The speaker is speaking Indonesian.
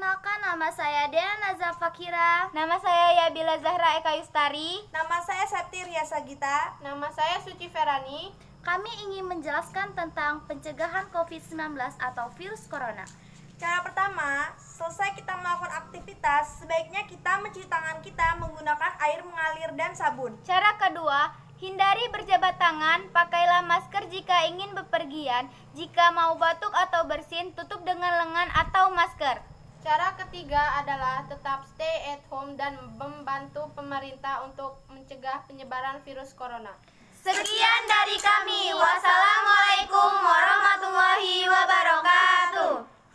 Perkenalkan nama saya Dea Naza Fakira. Nama saya Yabila Zahra Eka Yustari. Nama saya Septiria Yasagita, Nama saya Suci Ferani. Kami ingin menjelaskan tentang pencegahan COVID-19 atau virus corona. Cara pertama, selesai kita melakukan aktivitas, sebaiknya kita mencuci tangan kita menggunakan air mengalir dan sabun. Cara kedua, Hindari berjabat tangan, pakailah masker jika ingin bepergian. Jika mau batuk atau bersin, tutup dengan lengan atau masker. Cara ketiga adalah tetap stay at home dan membantu pemerintah untuk mencegah penyebaran virus corona.